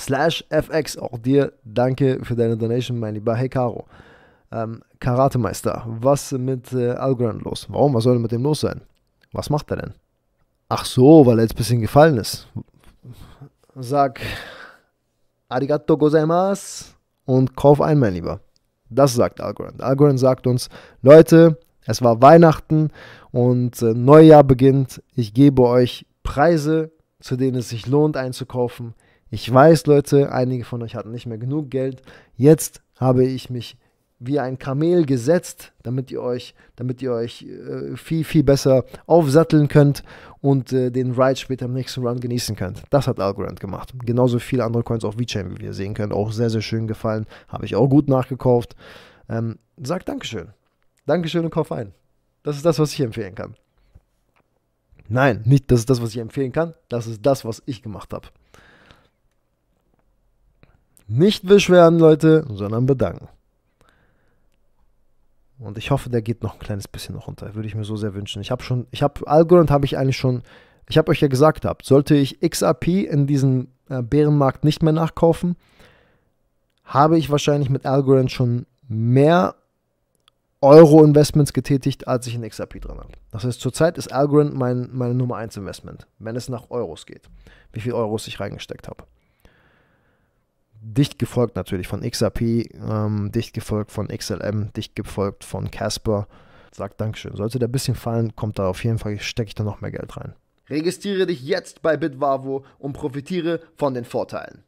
slash FX. Auch dir danke für deine Donation, mein lieber Hekaro. Ähm, Karatemeister, was mit äh, Algorand los? Warum? Was soll mit dem los sein? Was macht er denn? Ach so, weil er jetzt ein bisschen gefallen ist. Sag Arigato gozaimasu und kauf ein, mein Lieber. Das sagt Algorand. Algorand sagt uns, Leute, es war Weihnachten und äh, Neujahr beginnt. Ich gebe euch Preise, zu denen es sich lohnt einzukaufen. Ich weiß, Leute, einige von euch hatten nicht mehr genug Geld. Jetzt habe ich mich wie ein Kamel gesetzt, damit ihr euch, damit ihr euch äh, viel, viel besser aufsatteln könnt und äh, den Ride später im nächsten Run genießen könnt. Das hat Algorand gemacht. Genauso viele andere Coins auf VeChain, wie wir sehen können. Auch sehr, sehr schön gefallen. Habe ich auch gut nachgekauft. Ähm, sagt Dankeschön. Dankeschön und kauf ein. Das ist das, was ich empfehlen kann. Nein, nicht das ist das, was ich empfehlen kann. Das ist das, was ich gemacht habe. Nicht beschweren, Leute, sondern bedanken. Und ich hoffe, der geht noch ein kleines bisschen noch runter. Würde ich mir so sehr wünschen. Ich habe schon, ich habe, Algorand habe ich eigentlich schon, ich habe euch ja gesagt habt, sollte ich XRP in diesem äh, Bärenmarkt nicht mehr nachkaufen, habe ich wahrscheinlich mit Algorand schon mehr Euro-Investments getätigt, als ich in XRP drin habe. Das heißt, zurzeit ist Algorand mein, meine Nummer 1 Investment, wenn es nach Euros geht, wie viel Euros ich reingesteckt habe dicht gefolgt natürlich von XRP, ähm, dicht gefolgt von XLM, dicht gefolgt von Casper. Sagt Dankeschön. Sollte der ein bisschen fallen, kommt da auf jeden Fall, stecke ich da noch mehr Geld rein. Registriere dich jetzt bei Bitwavo und profitiere von den Vorteilen.